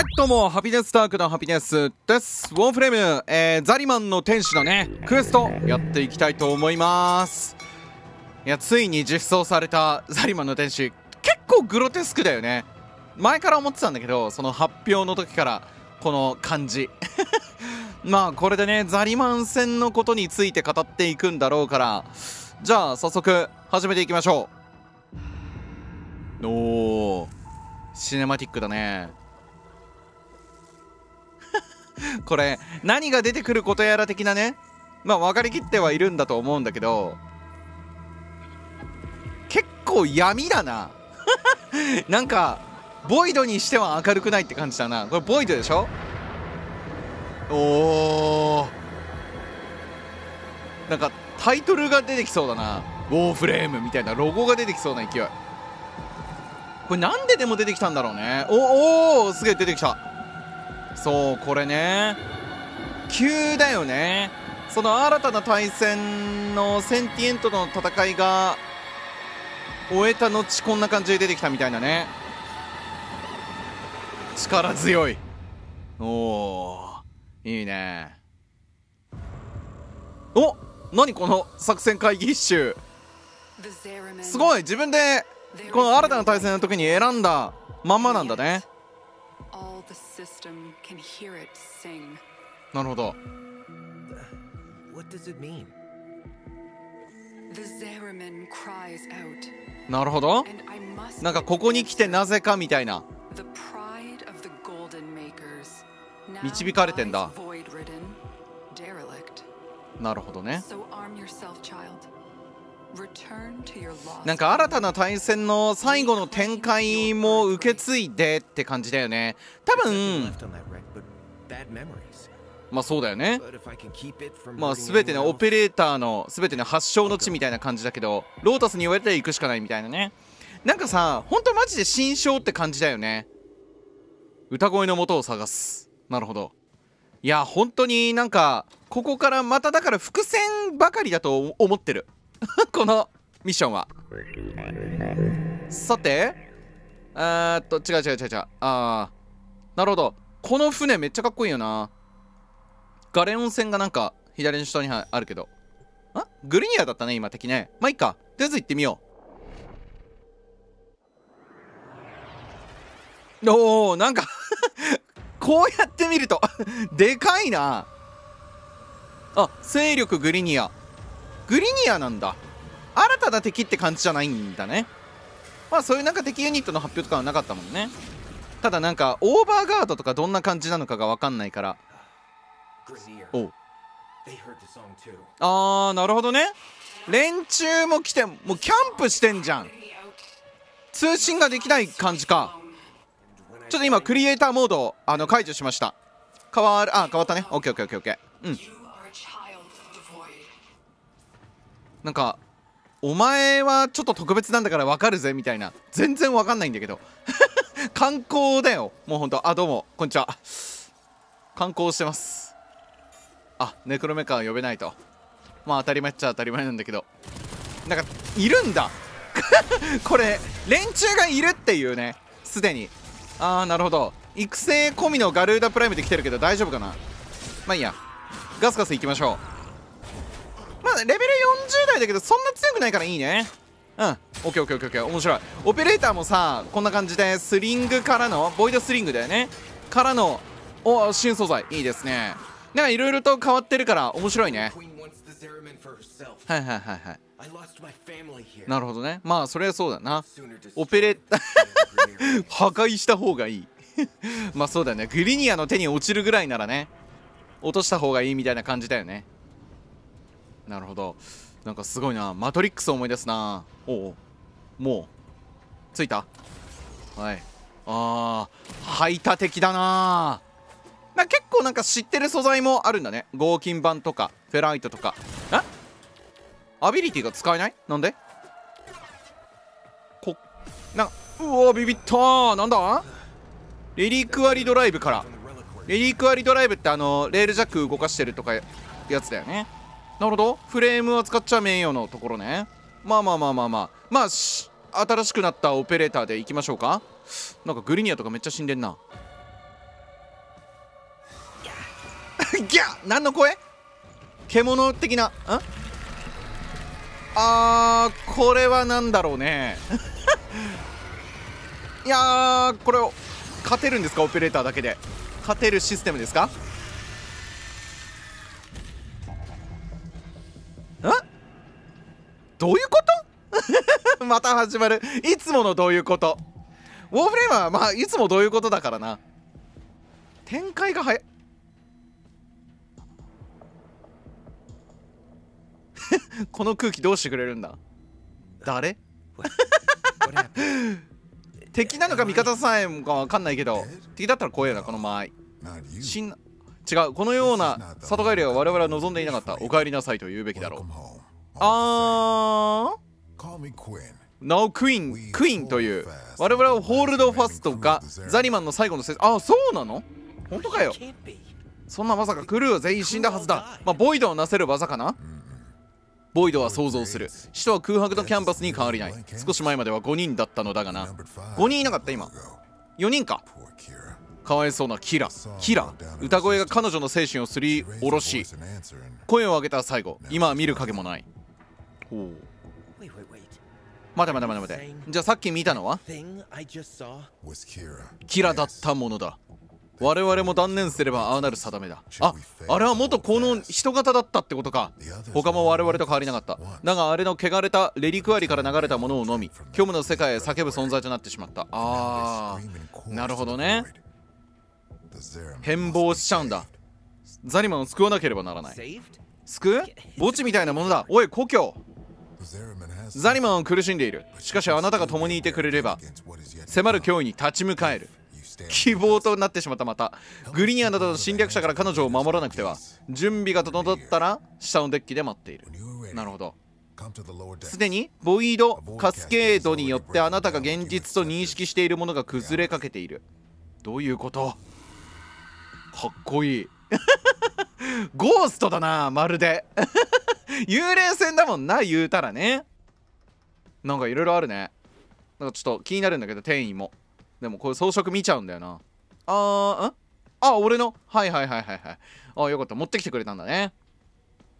はい、どうも、ハピネスタークのハピネスです。ウォーフレーム、えー、ザリマンの天使のね、クエスト、やっていきたいと思います。いや、ついに実装された ザリマンの天使、結構グロテスクだよね。前から思ってたんだけど、その発表の時から、この感じ。まあ、これでね、ザリマン戦のことについて語っていくんだろうから、じゃあ、早速、始めていきましょう。おー、シネマティックだね。これ何が出てくることやら的なねまあ分かりきってはいるんだと思うんだけど結構闇だな なんかボイドにしては明るくないって感じだなこれボイドでしょおーなんかタイトルが出てきそうだなウォーフレームみたいなロゴが出てきそうな勢いこれなんででも出てきたんだろうねおおすげえ出てきたそうこれね急だよねその新たな対戦のセンティエントとの戦いが終えた後こんな感じで出てきたみたいなね力強いおおいいねお何この作戦会議一周すごい自分でこの新たな対戦の時に選んだまんまなんだね can hear it sing. なるほど。What does it mean? The Zeraman cries out. なるほど。なんかここに来てなぜかみたいな。The pride of the golden makers. 導かれてんだ。なるほどね。So arm yourself, child. なんか新たな対戦の最後の展開も受け継いでって感じだよね多分まあそうだよねまあ全てのオペレーターの全ての発祥の地みたいな感じだけどロータスに言われたら行くしかないみたいなねなんかさほんとマジで新章って感じだよね歌声の元を探すなるほどいや本当になんかここからまただから伏線ばかりだと思ってる このミッションはさてえっと違う違う違う違うあなるほどこの船めっちゃかっこいいよなガレオン船がなんか左の下にあるけどあグリニアだったね今敵ねまあいいかとりあえず行ってみようおお、なんか こうやって見ると でかいなあ勢力グリニアグリニアなんだ新たな敵って感じじゃないんだねまあそういうなんか敵ユニットの発表とかはなかったもんねただなんかオーバーガードとかどんな感じなのかが分かんないからおあーなるほどね連中も来てもうキャンプしてんじゃん通信ができない感じかちょっと今クリエイターモードあの解除しました変わるあ変わったね OKOKOKOK うんなんかお前はちょっと特別なんだからわかるぜみたいな全然わかんないんだけど 観光だよもうほんとあどうもこんにちは観光してますあネクロメカは呼べないとまあ当たり前っちゃ当たり前なんだけどなんかいるんだ これ連中がいるっていうねすでにああなるほど育成込みのガルーダプライムで来てるけど大丈夫かなまあいいやガスガス行きましょうまあ、レベル40代だけどそんな強くないからいいねうん、オッケーオッケーオッケーオッケー面白いオペレーターもさこんな感じでスリングからのボイドスリングだよねからのお新素材いいですねなんかいろいろと変わってるから面白いねはいはいはいはいなるほどねまあそれはそうだなオペレーター 破壊した方がいい まあそうだねグリニアの手に落ちるぐらいならね落とした方がいいみたいな感じだよねなるほどなんかすごいなマトリックスを思い出すなおおもう着いたはいああ排他的だなな結構なんか知ってる素材もあるんだね合金板とかフェライトとかえアビリティが使えないなんでこなんかうおビビったなんだレリクアリドライブからレリクアリドライブってあのレールジャック動かしてるとかやつだよねなるほどフレームは使っちゃ名誉のところねまあまあまあまあまあまあ新しくなったオペレーターでいきましょうかなんかグリニアとかめっちゃ死んでんなギャッ何の声獣的なんあーこれは何だろうね いやこれを勝てるんですかオペレーターだけで勝てるシステムですかどういうこと また始まるいつものどういうことウォーフレームはまあいつもどういうことだからな展開が早っ この空気どうしてくれるんだ誰 敵なのか味方さえもか分かんないけど敵だったら怖えなこの間合い違うこのような里帰りは我々は望んでいなかったお帰りなさいと言うべきだろうあーなおクイーンクイーンという我々はホールドファストがザリマンの最後のせいあそうなの本当かよそんなまさかクルーは全員死んだはずだまあボイドをなせる技かなボイドは想像する死とは空白のキャンバスに変わりない少し前までは5人だったのだがな5人いなかった今4人かかわいそうなキラキラ歌声が彼女の精神をすりおろし声を上げた最後今は見る影もない待て待て待て待てじゃあさっき見たのはキラだったものだ我々も断念すればああなる定めだああれは元この人型だったってことか他も我々と変わりなかっただがあれの汚れたレリクアリから流れたものをのみ 虚無の世界へ叫ぶ存在となってしまったあーなるほどね変貌しちゃうんだザリマンを救わなければならない救う 墓地みたいなものだおい故郷ザリマンは苦しんでいるしかしあなたが共にいてくれれば迫る脅威に立ち向かえる希望となってしまったまたグリーンアなどの侵略者から彼女を守らなくては準備が整ったら下のデッキで待っているなるほどすでにボイド・カスケードによってあなたが現実と認識しているものが崩れかけているどういうことかっこいい ゴーストだなまるで 幽霊船だもんな言うたらねなんかいろいろあるねなんかちょっと気になるんだけど店員もでもこれ装飾見ちゃうんだよなあーんあ俺のはいはいはいはいはいああよかった持ってきてくれたんだね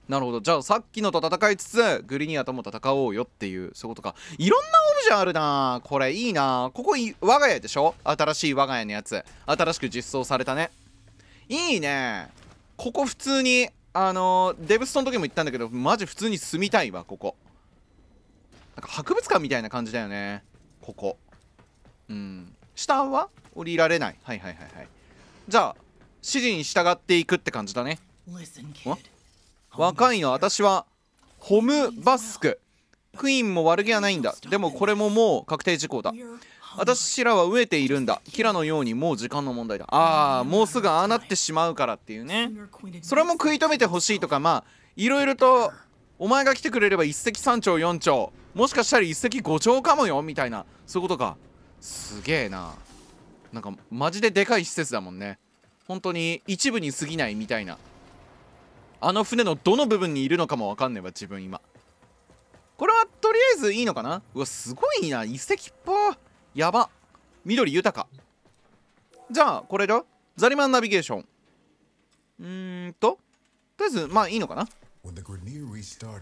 なるほどじゃあさっきのと戦いつつグリニアとも戦おうよっていうそういうことかいろんなオブジェあるなこれいいなここ我が家でしょ新しい我が家のやつ新しく実装されたねいいねここ普通にあのー、デブストの時も言ったんだけどマジ普通に住みたいわここなんか博物館みたいな感じだよねここうん下は降りられないはいはいはいはいじゃあ指示に従っていくって感じだね若いの私はホムバスククイーンも悪気はないんだでもこれももう確定事項だ私らは飢えているんだキラのようにもう時間の問題だああもうすぐああなってしまうからっていうねそれも食い止めてほしいとかまあいろいろとお前が来てくれれば一石三鳥四鳥もしかしたら一石五鳥かもよみたいなそういうことかすげえななんかマジででかい施設だもんね本当に一部に過ぎないみたいなあの船のどの部分にいるのかも分かんねえわ自分今これはとりあえずいいのかなうわすごいな遺跡っぽやば緑豊かじゃあこれだザリマンナビゲーションうーんととりあえずまあいいのかな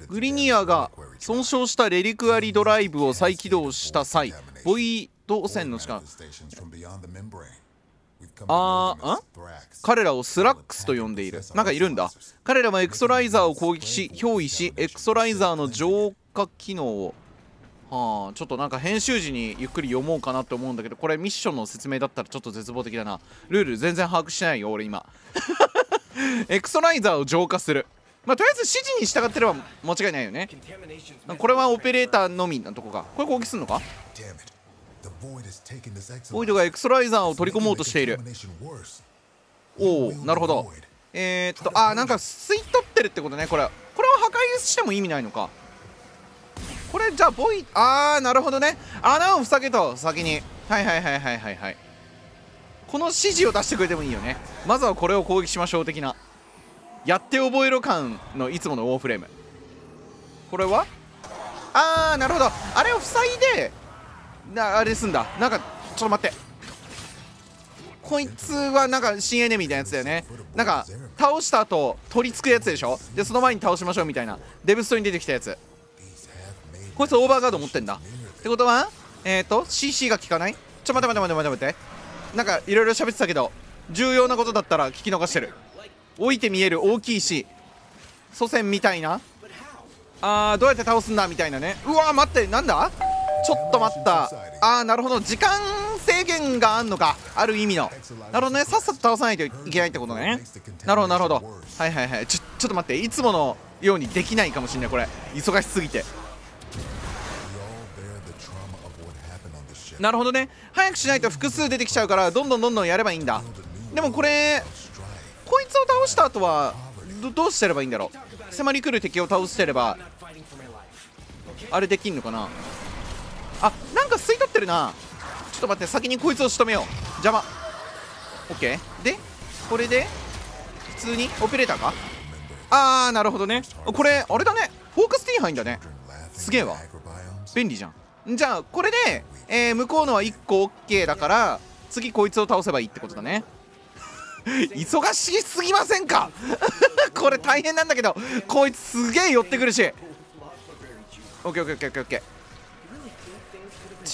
グリニアが損傷したレリクアリドライブを再起動した際ボイド汚染のか。あーん彼らをスラックスと呼んでいるなんかいるんだ彼らはエクソライザーを攻撃し憑依しエクソライザーの浄化機能をはあ、ちょっとなんか編集時にゆっくり読もうかなって思うんだけどこれミッションの説明だったらちょっと絶望的だなルール全然把握してないよ俺今 エクソライザーを浄化するまあ、とりあえず指示に従ってれば間違いないよねこれはオペレーターのみなとこかこれ攻撃するのかボイドがエクソライザーを取り込もうとしているおおなるほどえー、っとあなんか吸い取ってるってことねこれこれは破壊しても意味ないのかこれじゃあボイああなるほどね穴を塞げと先にはいはいはいはいはいはいこの指示を出してくれてもいいよねまずはこれを攻撃しましょう的なやって覚えろ感のいつものウォーフレームこれはああなるほどあれを塞いでなあれすんだなんかちょっと待ってこいつはなんか新エネみたいなやつだよねなんか倒した後取り付くやつでしょでその前に倒しましょうみたいなデブストに出てきたやつこいつオーバーガード持ってんだってことはえっ、ー、と CC が効かないちょ待て待て待て待て待てなんかいろいろ喋ってたけど重要なことだったら聞き逃してる置いて見える大きいし祖先みたいなあーどうやって倒すんだみたいなねうわ待ってなんだちょっと待ったあーなるほど時間制限があんのかある意味のなるほどねさっさと倒さないといけないってことねなるほどなるほどはいはいはいちょちょっと待っていつものようにできないかもしんないこれ忙しすぎてなるほどね早くしないと複数出てきちゃうからどんどんどんどんやればいいんだでもこれこいつを倒した後はどうしてればいいんだろう迫り来る敵を倒してればあれできんのかなあなんか吸い取ってるなちょっと待って先にこいつを仕留めよう邪魔 OK でこれで普通にオペレーターかああなるほどねこれあれだねフォークスティーン入んだねすげえわ便利じゃんじゃあこれで、えー、向こうのは1個 OK だから次こいつを倒せばいいってことだね 忙しすぎませんか これ大変なんだけどこいつすげえ寄ってくるし OKOKOKOK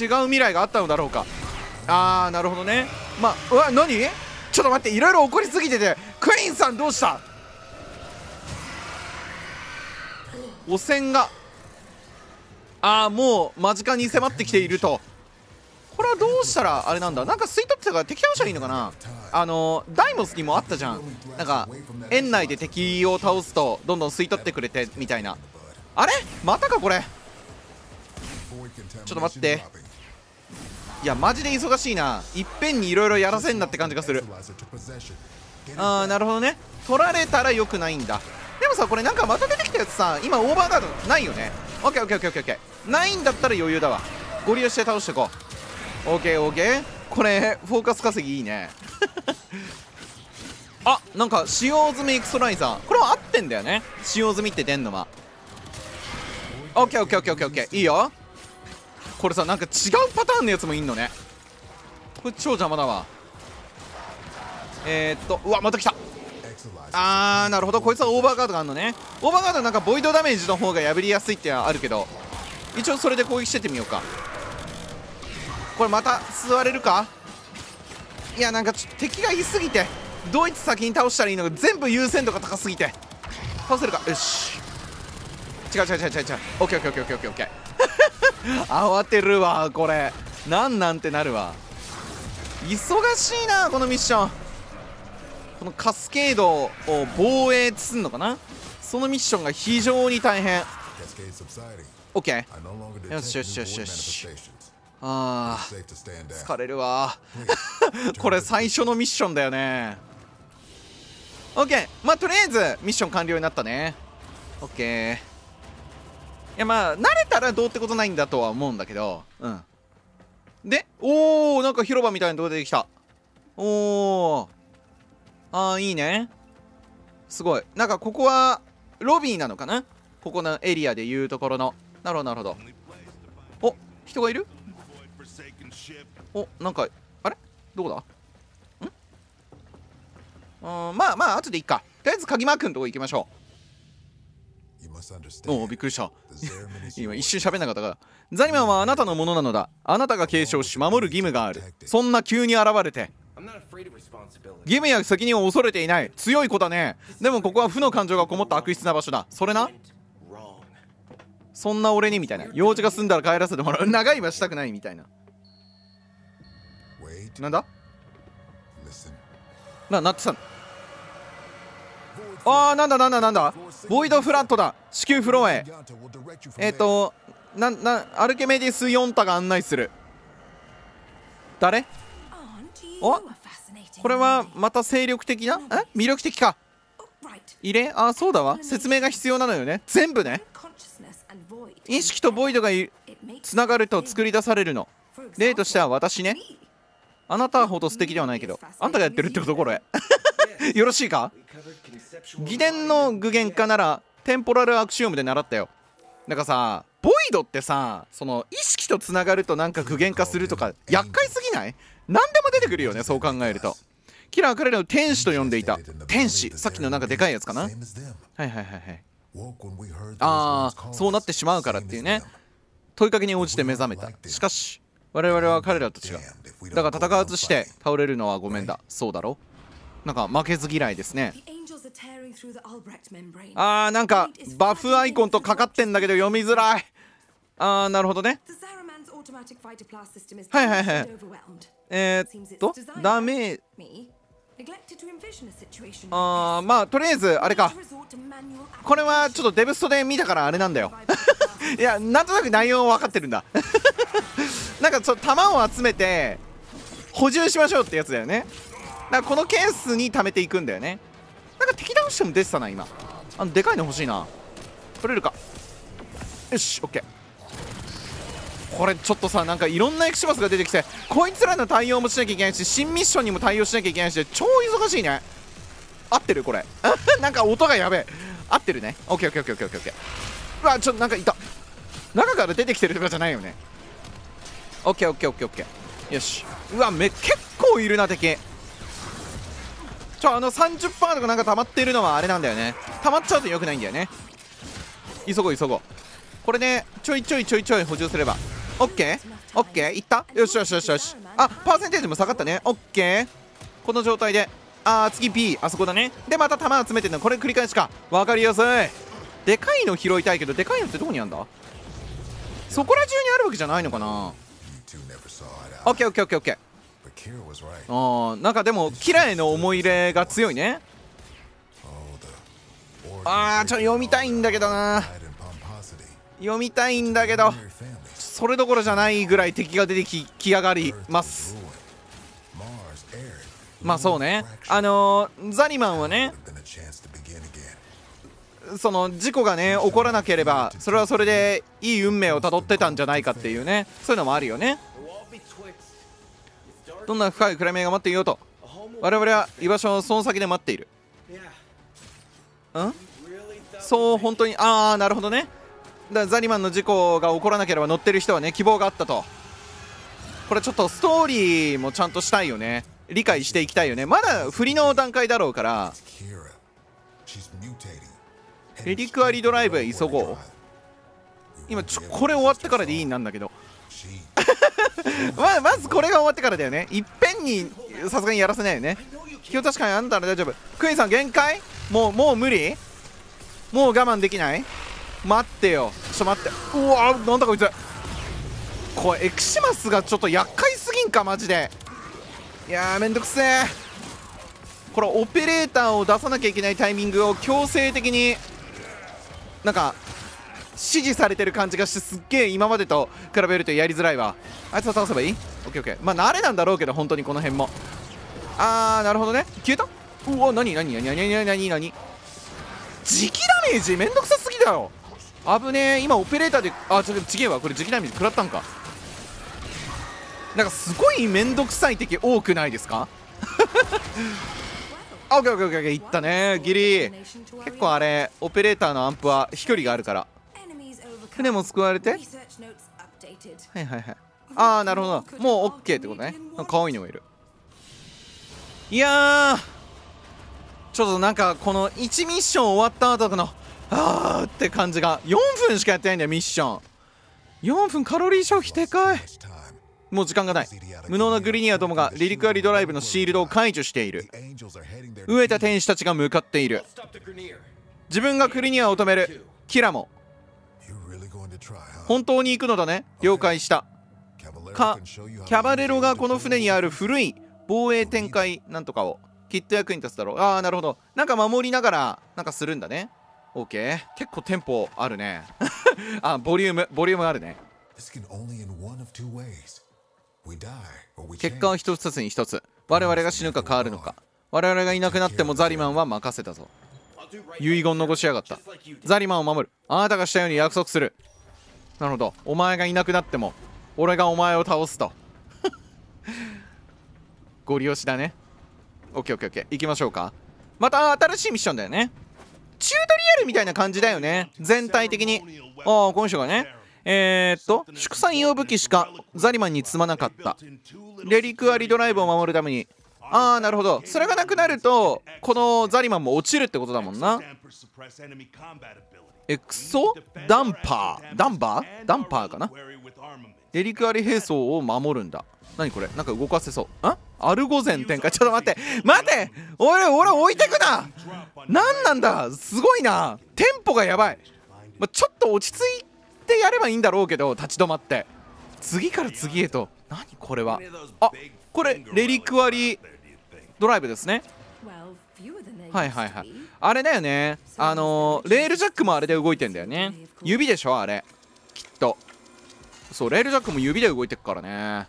違う未来があったのだろうかあーなるほどねまあうわ何ちょっと待っていろいろ怒りすぎててクイーンさんどうした汚染がああもう間近に迫ってきているとこれはどうしたらあれなんだなんか吸い取ってたから敵倒したらいいのかなあのダイモスにもあったじゃんなんか園内で敵を倒すとどんどん吸い取ってくれてみたいなあれまたかこれちょっと待っていやマジで忙しいないっぺんにいろいろやらせんなって感じがするああなるほどね取られたらよくないんだでもさこれなんかまた出てきたやつさ今オーバーガードないよねオッケーオッケーオッケーオッケーないんだったら余裕だわゴリ押して倒してこう OKOK これフォーカス稼ぎいいね あなんか使用済みエクストラインーこれは合ってんだよね使用済みって出んのは OKOKOKOK いいよこれさなんか違うパターンのやつもいんのねこれ超邪魔だわえー、っとうわまた来たあーなるほどこいつはオーバーガードがあるのねオーバーガードなんかボイドダメージの方が破りやすいってあるけど一応それで攻撃しててみようかこれまた吸われるかいやなんか敵がいすぎてドイツ先に倒したらいいのが全部優先度が高すぎて倒せるかよし違う違う違う違う違う OKOKOKOKOK 慌てるわこれなんなんてなるわ忙しいなこのミッションこのカスケードを防衛すんのかなそのミッションが非常に大変 OK よしよしよしよしあー疲れるわ これ最初のミッションだよね OK まあとりあえずミッション完了になったね OK いやまあ慣れたらどうってことないんだとは思うんだけどうんでおおなんか広場みたいなとこ出てきたおおああいいねすごいなんかここはロビーなのかなここのエリアでいうところのなるほどなるほどお人がいるおなんかあれどこだんうんまあまあ後でいいかとりあえず鍵マークのとこ行きましょうおおびっくりした 今一瞬喋んなかったからザニマンはあなたのものなのだあなたが継承し守る義務があるそんな急に現れて義務や責任を恐れていない強い子だねでもここは負の感情がこもった悪質な場所だそれなそんな俺にみたいな用事が済んだら帰らせてもらう長いはしたくないみたいななんだな、なってたんあーなんだなんだなんだボイドフラットだ至急フロアへえっ、ー、とななアルケメディス4太が案内する誰おこれはまた精力的なえ魅力的か入れあそうだわ説明が必要なのよね全部ね意識とボイドがつながると作り出されるの例としては私ねあなたほど素敵ではないけどあんたがやってるってことこれ よろしいか偽伝の具現化ならテンポラルアクシオムで習ったよなんかさボイドってさその意識とつながるとなんか具現化するとか厄介すぎない何でも出てくるよねそう考えるとキラー彼らを天使と呼んでいた天使さっきのなんかでかいやつかなはいはいはいはいああそうなってしまうからっていうね問いかけに応じて目覚めたしかし我々は彼らと違うだが戦わずして倒れるのはごめんだそうだろなんか負けず嫌いですねあーなんかバフアイコンとかかってんだけど読みづらいあーなるほどねはいはいはいえー、っとダメあーまあとりあえずあれかこれはちょっとデブストで見たからあれなんだよ いやなんとなく内容は分かってるんだ なんかそ弾を集めて補充しましょうってやつだよねだからこのケースに貯めていくんだよねなんか敵倒しても出てたな今あのでかいの欲しいな取れるかよしオッケーこれちょっとさなんかいろんなエクシバスが出てきてこいつらの対応もしなきゃいけないし新ミッションにも対応しなきゃいけないし超忙しいね合ってるこれ なんか音がやべえ合ってるねオッケーオッケーオッケーオッケーオッケーうわちょっとなんかいた中から出てきてるとかじゃないよねオッケーオッケーオッケーオッケーよしうわめ結構いるな敵ちょあの30%とかなんか溜まってるのはあれなんだよね溜まっちゃうとよくないんだよね急ごう急ごうこれねちょいちょいちょいちょい補充すればオッケーオッケーいったよしよしよしよしあパーセンテージも下がったねオッケーこの状態であー次 B あそこだねでまた弾集めてるのこれ繰り返しか分かりやすいでかいの拾いたいけどでかいのってどこにあんだそこら中にあるわけじゃないのかなオッケーオッケーオッケーオッケーあーなんかでもキラへの思い入れが強いねあーちょ読みたいんだけどな読みたいんだけどそれどころじゃないぐらい敵が出てききやがりますまあそうねあのー、ザリマンはねその事故がね起こらなければそれはそれでいい運命をたどってたんじゃないかっていうねそういうのもあるよねどんな深い暗闇が待っていようと我々は居場所をその先で待っているんそう本当にああなるほどねだザリマンの事故が起こらなければ乗ってる人はね希望があったとこれちょっとストーリーもちゃんとしたいよね理解していきたいよねまだ振りの段階だろうからヘリクアリドライブへ急ごう今ちょこれ終わってからでいいんなんだけど ままずこれが終わってからだよねいっぺんにさすがにやらせないよね気を確かにあんたら大丈夫クイーンさん限界もうもう無理もう我慢できない待ってよちょっと待ってうわなんだこいつこれエクシマスがちょっと厄介すぎんかマジでいやーめんどくせえこれオペレーターを出さなきゃいけないタイミングを強制的になんか指示されてる感じがしてすっげえ今までと比べるとやりづらいわあいつを倒せばいいオッケーオッケーまあ慣れなんだろうけど本当にこの辺もあーなるほどね消えたうわ何何何何何何何気ダメージめんどくさすぎだよ危ねえ今オペレーターであちょっと違えわこれ時期波食らったんかなんかすごい面倒くさい敵多くないですかあ オッケーオッケーオッケーいったねギリ結構あれオペレーターのアンプは飛距離があるから船も救われてはいはいはいああなるほどもうオッケーってことねかわいいのもいるいやちょっとなんかこの1ミッション終わった後のあーって感じが4分しかやってないんだよミッション4分カロリー消費でかいもう時間がない無能なグリニアどもがリリクアリドライブのシールドを解除している飢えた天使たちが向かっている自分がクリニアを止めるキラも本当に行くのだね了解したかキャバレロがこの船にある古い防衛展開なんとかをきっと役に立つだろうああなるほどなんか守りながらなんかするんだねケー結構テンポあるね あボリュームボリュームあるね結果は一つずつに一つ我々が死ぬか変わるのか我々がいなくなってもザリマンは任せたぞ遺言残しやがったザリマンを守るあなたがしたように約束するなるほどお前がいなくなっても俺がお前を倒すと ご利用しだねオオッッケーケーオッケー行きましょうかまた新しいミッションだよねチュートリアルみたいな感じだよね全体的にああこの人がねえー、っと祝祭用武器しかザリマンに積まなかったレリクアリドライブを守るためにああなるほどそれがなくなるとこのザリマンも落ちるってことだもんなエクソダンパーダンバーダンパーかなデリクアリ兵装を守るんだ何これなんか動かせそうんアルゴゼン展開ちょっと待って待て俺俺置いてくな何なんだすごいなテンポがやばい、まあ、ちょっと落ち着いてやればいいんだろうけど立ち止まって次から次へと何これはあこれレリクアリドライブですねはいはいはいあれだよねあのー、レールジャックもあれで動いてんだよね指でしょあれそうレールジャックも指で動いてくからね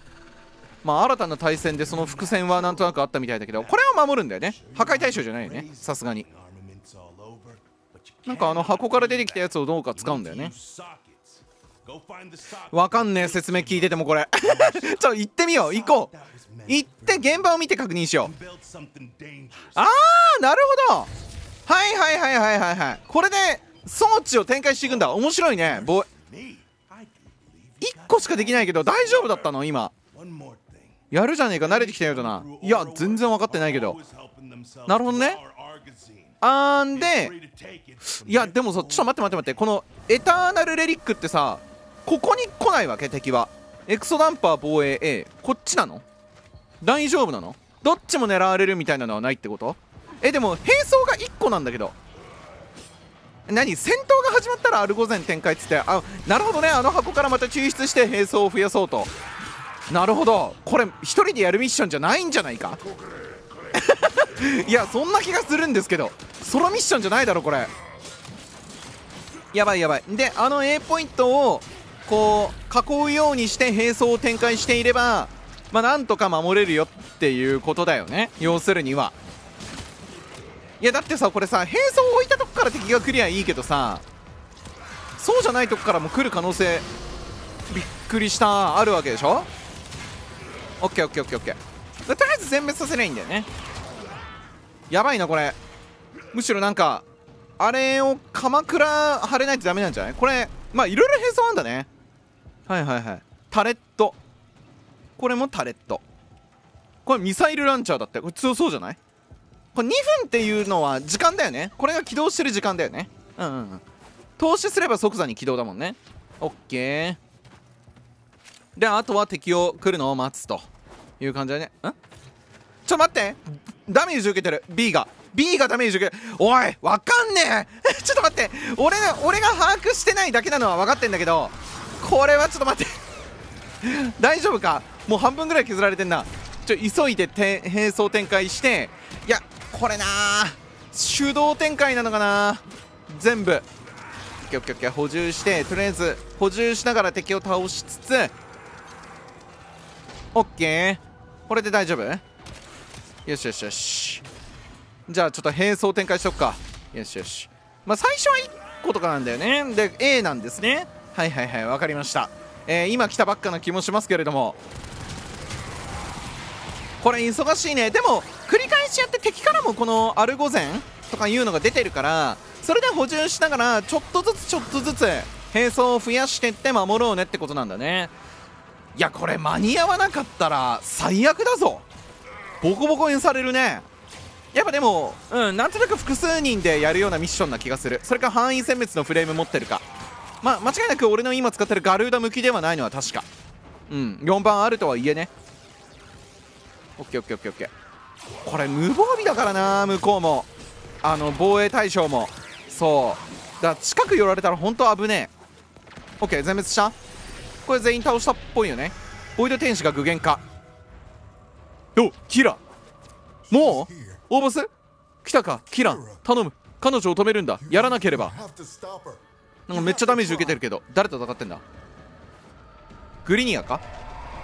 まあ新たな対戦でその伏線はなんとなくあったみたいだけどこれは守るんだよね破壊対象じゃないよねさすがになんかあの箱から出てきたやつをどうか使うんだよねわかんねえ説明聞いててもこれ ちょっと行ってみよう行こう行って現場を見て確認しようあーなるほどはいはいはいはいはいはいこれで装置を展開していくんだ面白いね1個しかできないけど大丈夫だったの今やるじゃねえか慣れてきたようだないや全然分かってないけどなるほどねあんでいやでもさちょっと待って待って待ってこのエターナルレリックってさここに来ないわけ敵はエクソダンパー防衛 A こっちなの大丈夫なのどっちも狙われるみたいなのはないってことえでも兵装が1個なんだけど何戦闘が始まったらアルゴゼン展開っつってあなるほどねあの箱からまた抽出して兵装を増やそうとなるほどこれ1人でやるミッションじゃないんじゃないか いやそんな気がするんですけどソロミッションじゃないだろこれやばいやばいであの A ポイントをこう囲うようにして並走を展開していればまあなんとか守れるよっていうことだよね要するにはいやだってさこれさ変装置いたとこから敵が来りゃいいけどさそうじゃないとこからも来る可能性びっくりしたあるわけでしょ ?OKOKOKOK とりあえず全滅させないんだよねやばいなこれむしろなんかあれを鎌倉貼れないとダメなんじゃないこれまあいろいろ変装あんだねはいはいはいタレットこれもタレットこれミサイルランチャーだってこれ強そうじゃないこれ2分っていうのは時間だよねこれが起動してる時間だよねうんうん、投資すれば即座に起動だもんねオッケーであとは敵を来るのを待つという感じだねんちょ待ってダメージ受けてる B が B がダメージ受けるおいわかんねえ ちょっと待って俺が俺が把握してないだけなのは分かってんだけどこれはちょっと待って 大丈夫かもう半分ぐらい削られてんなちょ急いで並走展開していやこれな手動展開なのかな全部オッケーオッケー補充してとりあえず補充しながら敵を倒しつつオッケーこれで大丈夫よしよしよしじゃあちょっと並走展開しとくかよしよしまあ最初は1個とかなんだよねで A なんですねはいはいはい分かりました、えー、今来たばっかな気もしますけれどもこれ忙しいねでも繰り返しやって敵からもこのアルゴゼンとかいうのが出てるからそれで補充しながらちょっとずつちょっとずつ兵装を増やしてって守ろうねってことなんだねいやこれ間に合わなかったら最悪だぞボコボコにされるねやっぱでもうんなんとなく複数人でやるようなミッションな気がするそれか範囲殲滅のフレーム持ってるかまあ間違いなく俺の今使ってるガルーダ向きではないのは確かうん4番あるとはいえね OKOKOKOK これ無防備だからな向こうもあの防衛対象もそうだから近く寄られたら本当危ねえ OK 全滅したこれ全員倒したっぽいよねボイド天使が具現化よキラもう大ボス来たかキラン頼む彼女を止めるんだやらなければなんかめっちゃダメージ受けてるけど誰と戦ってんだグリニアか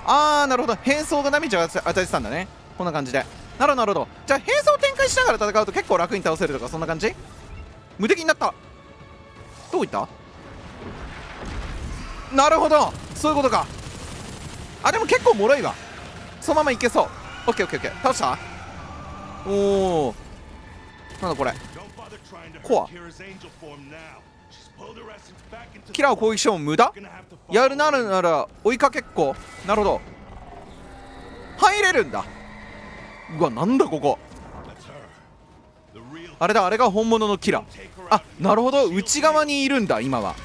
ああなるほど変装がダメージを与えてたんだねこんな感じでなるほどなるほどじゃあ並走展開しながら戦うと結構楽に倒せるとかそんな感じ無敵になったどういったなるほどそういうことかあでも結構脆いわそのままいけそうオッケーオッケーオッケー倒したおおなんだこれコアキラーを攻撃しても無駄やるならなら追いかけっこなるほど入れるんだうわなんだここあれだあれが本物のキラあなるほど内側にいるんだ今は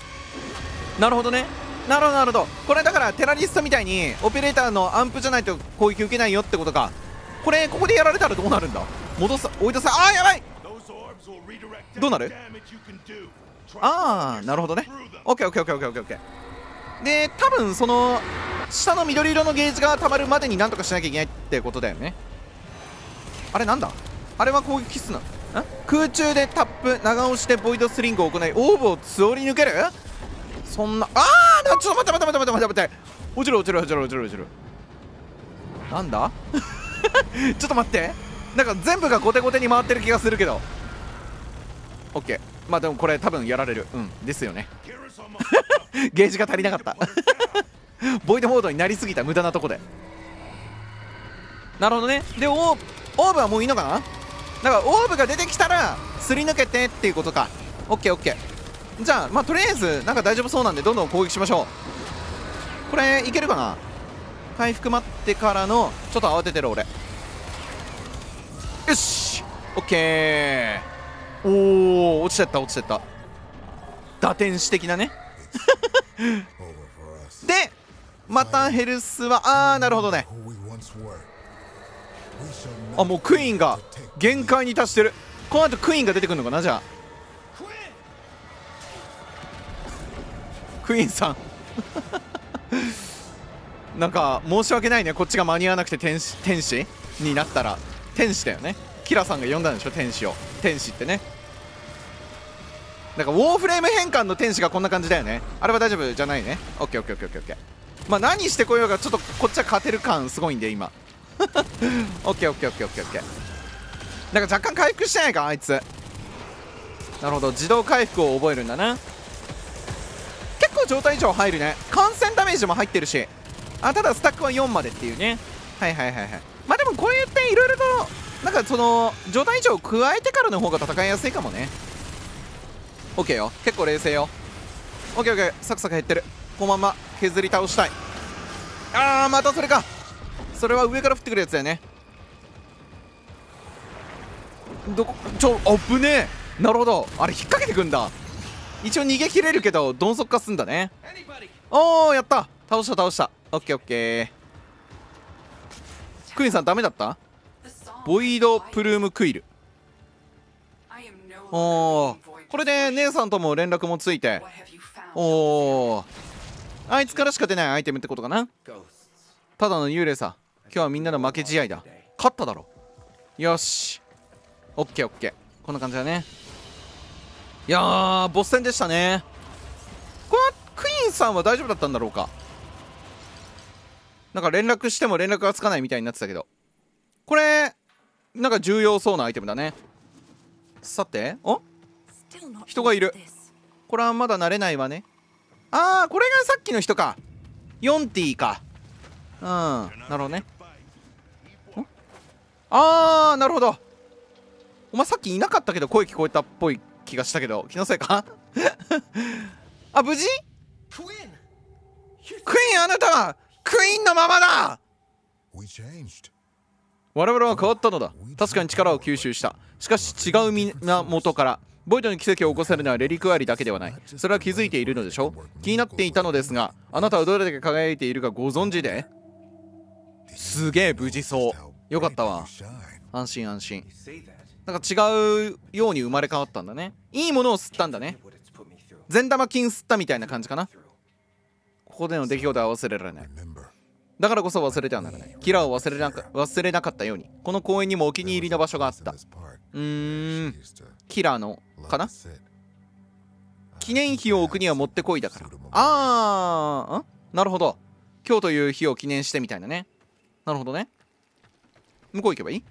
なるほどねなるほどなるほどこれだからテラリストみたいにオペレーターのアンプじゃないと攻撃受けないよってことかこれここでやられたらどうなるんだ戻す追い出さあーやばいどうなるああなるほどね OKOKOKOKOK で多分その下の緑色のゲージがたまるまでになんとかしなきゃいけないってことだよねあれなんだあれは攻撃すな空中でタップ長押してボイドスリングを行いオーブを通り抜けるそんなああちょっと待って待って待って待って待って落ちる落ちる落ちる落ちる落ちるなんだ ちょっと待ってなんか全部がゴテゴテに回ってる気がするけど OK まあでもこれ多分やられるうんですよね ゲージが足りなかった ボイドモードになりすぎた無駄なとこでなるほどねでおオーブはもういいのかなだからオーブが出てきたらすり抜けてっていうことかオッケーオッケーじゃあまあとりあえずなんか大丈夫そうなんでどんどん攻撃しましょうこれいけるかな回復待ってからのちょっと慌ててる俺よしオッケーおお落ちてった落ちてった打天使的なね でまたヘルスはああなるほどねあもうクイーンが限界に達してるこの後クイーンが出てくるのかなじゃあクイーンさん なんか申し訳ないねこっちが間に合わなくて天使天使になったら天使だよねキラさんが呼んだんでしょ天使を天使ってねなんかウォーフレーム変換の天使がこんな感じだよねあれは大丈夫じゃないね o k o k o k ケーまあ何してこようかちょっとこっちは勝てる感すごいんで今オッケーオッケーオッケーオッケーオッケーなんか若干回復してないかあいつなるほど自動回復を覚えるんだな結構状態異常入るね感染ダメージも入ってるしあただスタックは4までっていうねはいはいはいはいまあでもこうやっていろいろとなんかその状態異常を加えてからの方が戦いやすいかもね OK よ結構冷静よ OKOK、OK OK、サクサク減ってるこのまま削り倒したいあーまたそれかそれは上から降ってくるやつだよねどこちょあぶねえなるほどあれ引っ掛けてくんだ一応逃げ切れるけどどん底化すんだねおおやった倒した倒したオッケーオッケークイーンさんダメだったボイドプルームクイルおおこれで姉さんとも連絡もついておおあいつからしか出ないアイテムってことかなただの幽霊さ今日はみんなの負け試合だ勝っただろよしオッケーオッケーこんな感じだねいやーボス戦でしたねこのクイーンさんは大丈夫だったんだろうかなんか連絡しても連絡がつかないみたいになってたけどこれなんか重要そうなアイテムだねさてお人がいるこれはまだ慣れないわねああこれがさっきの人かィーかうんなるほどねあー、なるほど。お前さっきいなかったけど声聞こえたっぽい気がしたけど、気のせいか あ、無事クイーンクイーンあなたはクイーンのままだ我々は変わったのだ確かに力を吸収したしかし違う源からボイドに奇跡を起こせるのはレリクアリだけではないそれは気づいているのでしょ気になっていたのですがあなたはどれだけ輝いているかご存知ですげえ無事そうよかったわ安心安心なんか違うように生まれ変わったんだねいいものを吸ったんだね善玉菌吸ったみたいな感じかなここでの出来事は忘れられないだからこそ忘れてはならないキラーを忘れなか忘れなかったようにこの公園にもお気に入りの場所があったうーんキラーのかな記念碑を置くにはもってこいだからああなるほど今日という日を記念してみたいなねなるほどね向こう行けばいい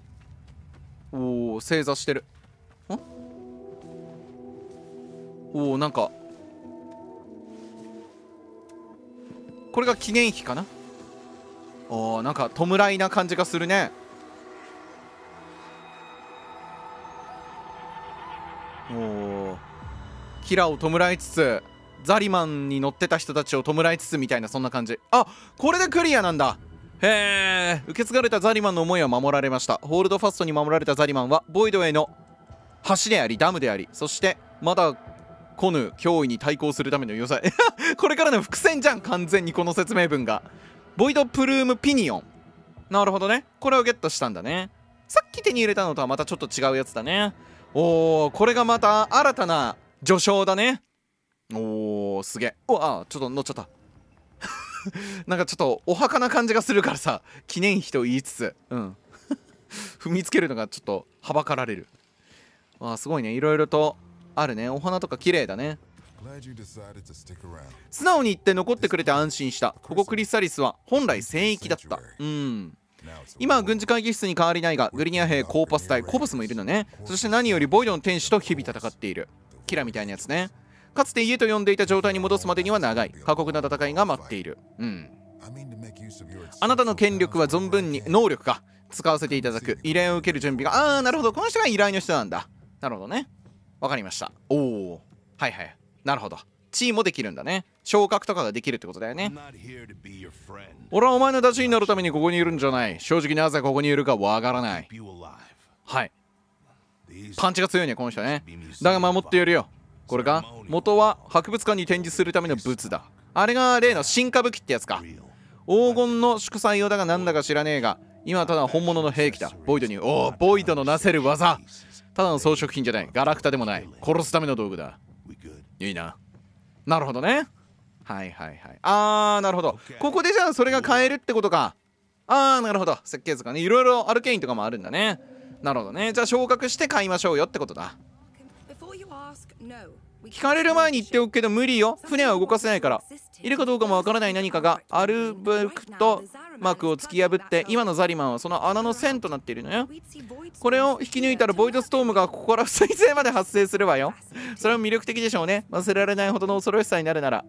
おお正座してるんおおなんかこれが記念碑かなおーなんか弔いな感じがするねおおキラを弔いつつザリマンに乗ってた人たちを弔いつつみたいなそんな感じあこれでクリアなんだへえ受け継がれたザリマンの思いは守られましたホールドファストに守られたザリマンはボイドへの橋でありダムでありそしてまだ来ぬ脅威に対抗するための要塞 これからの伏線じゃん完全にこの説明文がボイドプルームピニオンなるほどねこれをゲットしたんだねさっき手に入れたのとはまたちょっと違うやつだねおおこれがまた新たな序章だねおおすげえうわあちょっと乗っちゃった なんかちょっとお墓な感じがするからさ記念碑と言いつつ、うん、踏みつけるのがちょっとはばかられるまあすごいねいろいろとあるねお花とか綺麗だね素直に言って残ってくれて安心したここクリスタリスは本来聖域だったうん今は軍事会議室に変わりないがグリニア兵コーパス隊コブスもいるのねそして何よりボイドの天使と日々戦っているキラみたいなやつねかつて家と呼んでいた状態に戻すまでには長い過酷な戦いが待っているうんあなたの権力は存分に能力か使わせていただく依頼を受ける準備がああなるほどこの人が依頼の人なんだなるほどねわかりましたおおはいはいなるほどチームもできるんだね昇格とかができるってことだよね俺はお前のダチになるためにここにいるんじゃない正直なぜここにいるかわからないはいパンチが強いねこの人ねだが守ってやるよこれが元は博物館に展示するための仏だあれが例の新歌舞伎ってやつか黄金の祝祭用だがなんだか知らねえが今はただ本物の兵器だボイドにおおボイドのなせる技ただの装飾品じゃないガラクタでもない殺すための道具だいいななるほどねはいはいはいあーなるほどここでじゃあそれが買えるってことかあーなるほど設計図がねいろいろアルケインとかもあるんだねなるほどねじゃあ昇格して買いましょうよってことだ聞かれる前に言っておくけど無理よ船は動かせないからいるかどうかもわからない何かがアルブクと幕を突き破って今のザリマンはその穴の線となっているのよこれを引き抜いたらボイドストームがここから水星まで発生するわよそれは魅力的でしょうね忘れられないほどの恐ろしさになるなら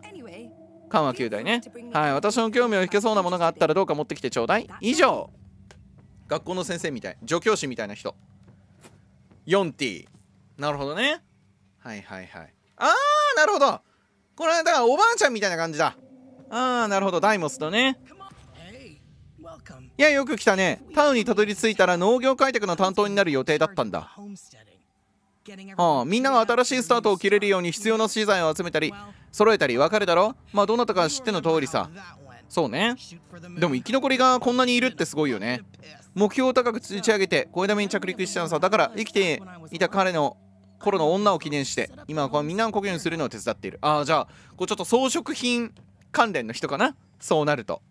緩和球体ねはい私の興味を引けそうなものがあったらどうか持ってきてちょうだい以上学校の先生みたい助教師みたいな人 4T なるほどねはいはいはいあーなるほどこれはだからおばあちゃんみたいな感じだあーなるほどダイモスだねいやよく来たねタウンにたどり着いたら農業開拓の担当になる予定だったんだああみんなが新しいスタートを切れるように必要な資材を集めたり揃えたり分かるだろまあどなたか知っての通りさそうねでも生き残りがこんなにいるってすごいよね目標を高く打ち上げて声だめに着陸したのさだから生きていた彼の頃の女を記念して今はこのみんなを故郷するのを手伝っているああじゃあこうちょっと装飾品関連の人かなそうなると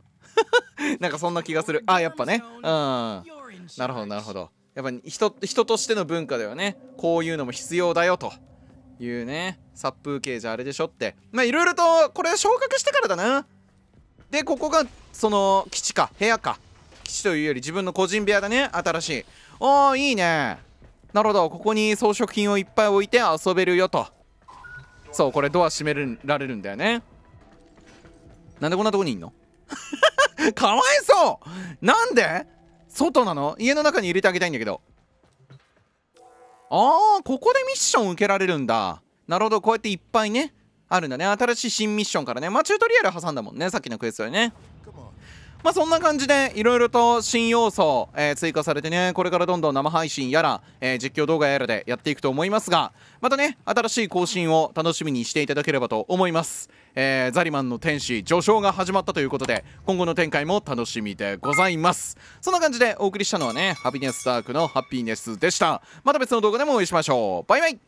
なんかそんな気がするあやっぱねうんなるほどなるほどやっぱ人人としての文化ではねこういうのも必要だよというね殺風景じゃあれでしょってまあいろいろとこれは昇格してからだなでここがその基地か部屋か基地というより自分の個人部屋だね新しいおーいいねなるほどここに装飾品をいっぱい置いて遊べるよとそうこれドア閉められるんだよねなんでこんなとこにいんの かわいそうなんで外なの家の中に入れてあげたいんだけどあーここでミッション受けられるんだなるほどこうやっていっぱいねあるんだね新しい新ミッションからねまあチュートリアル挟んだもんねさっきのクエストでねまあ、そんな感じでいろいろと新要素、えー、追加されてねこれからどんどん生配信やら、えー、実況動画やらでやっていくと思いますがまたね新しい更新を楽しみにしていただければと思います、えー、ザリマンの天使序章が始まったということで今後の展開も楽しみでございますそんな感じでお送りしたのはねハピネスダークのハッピーネスでしたまた別の動画でもお会いしましょうバイバイ